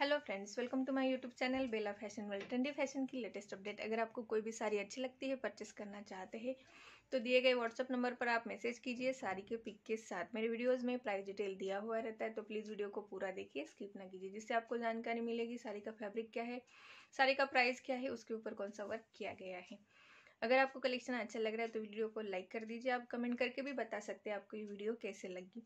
hello friends welcome to my YouTube channel Bela fashion world trendy fashion की latest update अगर आपको कोई भी साड़ी अच्छी लगती है परचेस करना चाहते हैं तो दिए गए व्हाट्सअप नंबर पर आप मैसेज कीजिए साड़ी के पिक के साथ मेरे वीडियोस में प्राइस डिटेल दिया हुआ रहता है तो प्लीज़ वीडियो को पूरा देखिए स्किप ना कीजिए जिससे आपको जानकारी मिलेगी साड़ी का फैब्रिक क्या है साड़ी का प्राइस क्या है उसके ऊपर कौन सा वर्क किया गया है अगर आपको कलेक्शन अच्छा लग रहा है तो वीडियो को लाइक कर दीजिए आप कमेंट करके भी बता सकते हैं आपको ये वीडियो कैसे लगी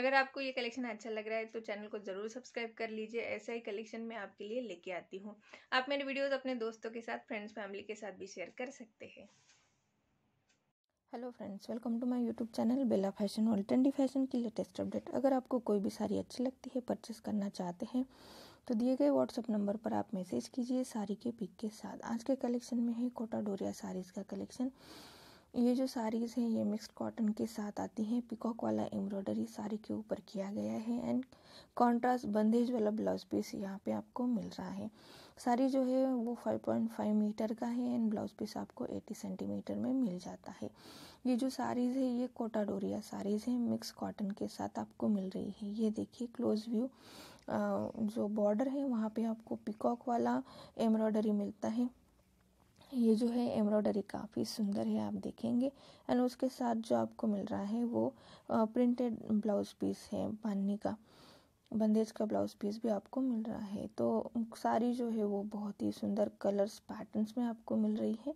अगर आपको ये कलेक्शन अच्छा लग रहा है तो चैनल को ज़रूर सब्सक्राइब कर लीजिए ऐसा ही कलेक्शन मैं आपके लिए लेके आती हूँ आप मेरे वीडियोज़ अपने दोस्तों के साथ फ्रेंड्स फैमिली के साथ भी शेयर कर सकते हैं hello friends welcome to my YouTube channel Bela fashion और ट्रेंडी फैशन की लेटेस्ट अपडेट अगर आपको कोई भी साड़ी अच्छी लगती है परचेस करना चाहते हैं तो दिए गए व्हाट्सअप नंबर पर आप मैसेज कीजिए साड़ी के पिक के साथ आज के कलेक्शन में है कोटा डोरिया साड़ीज़ का कलेक्शन ये जो साड़ीज़ हैं ये मिक्स्ड कॉटन के साथ आती हैं पिकॉक वाला एम्ब्रॉयडरी साड़ी के ऊपर किया गया है एंड कॉन्ट्रास्ट बंदेज वाला ब्लाउज पीस यहाँ पे आपको मिल रहा है साड़ी जो है वो 5.5 मीटर का है एंड ब्लाउज पीस आपको 80 सेंटीमीटर में मिल जाता है ये जो साड़ीज़ है ये कोटा डोरिया साड़ीज़ हैं मिक्स कॉटन के साथ आपको मिल रही है ये देखिए क्लोज व्यू जो बॉर्डर है वहाँ पे आपको पिकॉक वाला एम्ब्रॉयडरी मिलता है ये जो है एम्ब्रॉयडरी काफ़ी सुंदर है आप देखेंगे एंड उसके साथ जो आपको मिल रहा है वो प्रिंटेड ब्लाउज पीस है पानी का बंदेज का ब्लाउज पीस भी आपको मिल रहा है तो सारी जो है वो बहुत ही सुंदर कलर्स पैटर्न्स में आपको मिल रही है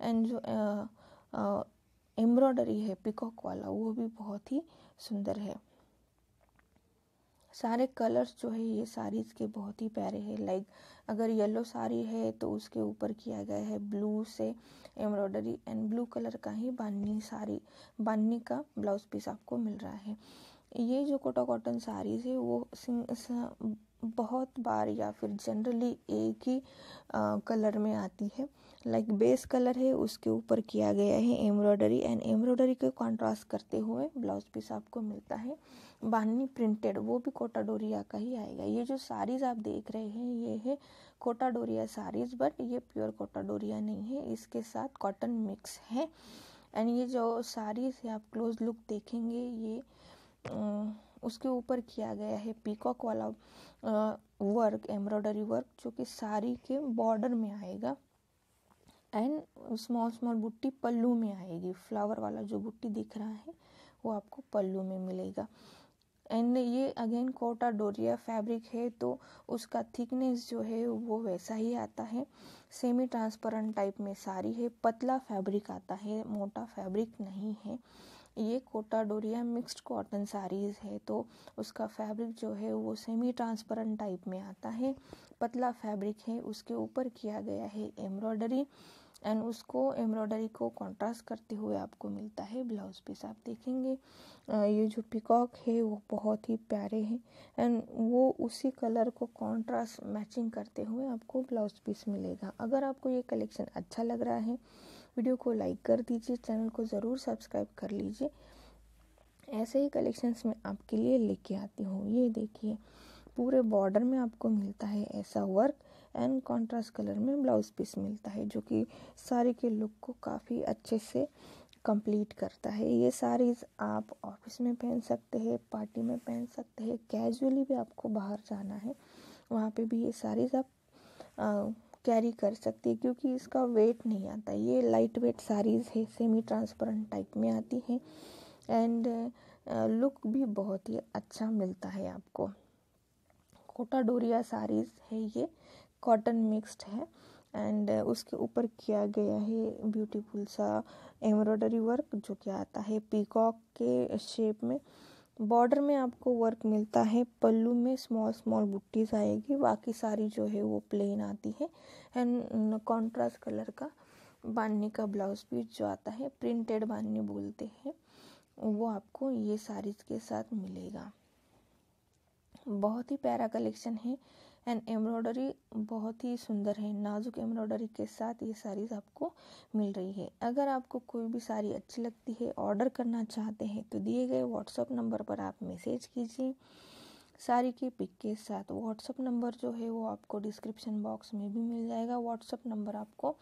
एंड जो एम्ब्रॉयडरी है पिकॉक वाला वो भी बहुत ही सुंदर है सारे कलर्स जो है ये साड़ीज़ के बहुत ही प्यारे हैं लाइक अगर येलो साड़ी है तो उसके ऊपर किया गया है ब्लू से एम्ब्रॉयडरी एंड ब्लू कलर का ही बाननी साड़ी बाननी का ब्लाउज पीस आपको मिल रहा है ये जो कोटा कॉटन साड़ीज़ है वो बहुत बार या फिर जनरली एक ही कलर में आती है लाइक बेस कलर है उसके ऊपर किया गया है एम्ब्रॉयडरी एंड एम्ब्रॉयडरी के कॉन्ट्रास्ट करते हुए ब्लाउज पीस आपको मिलता है बाननी प्रिंटेड वो भी कोटा डोरिया का ही आएगा ये जो साड़ीज़ आप देख रहे हैं ये है कोटा डोरिया साड़ीज़ बट ये प्योर कोटा डोरिया नहीं है इसके साथ कॉटन मिक्स है एंड ये जो साड़ीज़ है आप क्लोज लुक देखेंगे ये उसके ऊपर किया गया है पीकॉक वाला वर्क एम्ब्रॉयडरी वर्क जो कि साड़ी के बॉर्डर में आएगा एंड स्मॉल स्मॉल बुट्टी पल्लू में आएगी फ्लावर वाला जो बुट्टी दिख रहा है वो आपको पल्लू में मिलेगा एंड ये अगेन कोटा डोरिया फैब्रिक है तो उसका थिकनेस जो है वो वैसा ही आता है सेमी ट्रांसपेरेंट टाइप में साड़ी है पतला फैब्रिक आता है मोटा फैब्रिक नहीं है ये कोटा डोरिया मिक्स्ड कॉटन साड़ीज़ है तो उसका फैब्रिक जो है वो सेमी ट्रांसपेरेंट टाइप में आता है पतला फैब्रिक है उसके ऊपर किया गया है एम्ब्रॉयडरी एंड उसको एम्ब्रॉयडरी को कंट्रास्ट करते हुए आपको मिलता है ब्लाउज पीस आप देखेंगे ये जो पिकॉक है वो बहुत ही प्यारे हैं एंड वो उसी कलर को कंट्रास्ट मैचिंग करते हुए आपको ब्लाउज पीस मिलेगा अगर आपको ये कलेक्शन अच्छा लग रहा है वीडियो को लाइक कर दीजिए चैनल को ज़रूर सब्सक्राइब कर लीजिए ऐसे ही कलेक्शंस में आपके लिए लेके आती हूँ ये देखिए पूरे बॉर्डर में आपको मिलता है ऐसा वर्क एंड कॉन्ट्रास्ट कलर में ब्लाउज पीस मिलता है जो कि साड़ी के लुक को काफ़ी अच्छे से कंप्लीट करता है ये साड़ीज़ आप ऑफिस में पहन सकते हैं पार्टी में पहन सकते हैं कैजुअली भी आपको बाहर जाना है वहाँ पे भी ये साड़ीज़ आप कैरी कर सकती है क्योंकि इसका वेट नहीं आता ये लाइट वेट साड़ीज़ है सेमी ट्रांसपेरेंट टाइप में आती है एंड लुक भी बहुत ही अच्छा मिलता है आपको कोटा डोरिया साड़ीज़ है ये कॉटन मिक्स्ड है एंड uh, उसके ऊपर किया गया है ब्यूटीफुल सा एम्ब्रॉयडरी वर्क जो कि आता है पीकॉक के शेप में बॉर्डर में आपको वर्क मिलता है पल्लू में स्मॉल स्मॉल बुट्टीज आएगी बाकी सारी जो है वो प्लेन आती है एंड कॉन्ट्रास्ट कलर का बांधने का ब्लाउज पीस जो आता है प्रिंटेड बांधने बोलते हैं वो आपको ये साड़ीज के साथ मिलेगा बहुत ही प्यारा कलेक्शन है एंड एम्ब्रॉयडरी बहुत ही सुंदर है नाजुक एम्ब्रॉयडरी के साथ ये साड़ीज आपको मिल रही है अगर आपको कोई भी साड़ी अच्छी लगती है ऑर्डर करना चाहते हैं तो दिए गए व्हाट्सअप नंबर पर आप मैसेज कीजिए साड़ी की पिक के साथ व्हाट्सअप नंबर जो है वो आपको डिस्क्रिप्शन बॉक्स में भी मिल जाएगा व्हाट्सअप नंबर आपको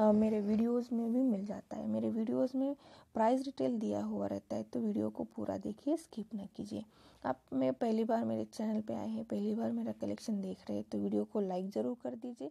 मेरे वीडियोस में भी मिल जाता है मेरे वीडियोस में प्राइस डिटेल दिया हुआ रहता है तो वीडियो को पूरा देखिए स्किप ना कीजिए आप मैं पहली बार मेरे चैनल पे आए हैं पहली बार मेरा कलेक्शन देख रहे हैं तो वीडियो को लाइक ज़रूर कर दीजिए